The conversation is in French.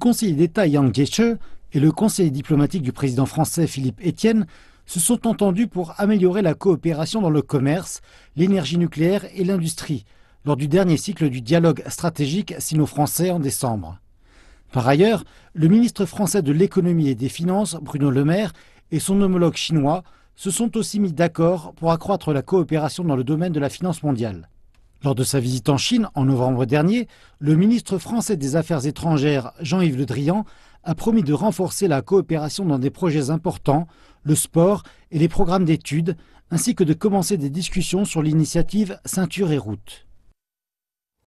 Le conseiller d'État Yang Jieche et le conseiller diplomatique du président français Philippe Étienne se sont entendus pour améliorer la coopération dans le commerce, l'énergie nucléaire et l'industrie lors du dernier cycle du dialogue stratégique sino-français en décembre. Par ailleurs, le ministre français de l'économie et des finances, Bruno Le Maire, et son homologue chinois se sont aussi mis d'accord pour accroître la coopération dans le domaine de la finance mondiale. Lors de sa visite en Chine en novembre dernier, le ministre français des Affaires étrangères Jean-Yves Le Drian a promis de renforcer la coopération dans des projets importants, le sport et les programmes d'études, ainsi que de commencer des discussions sur l'initiative Ceinture et Route.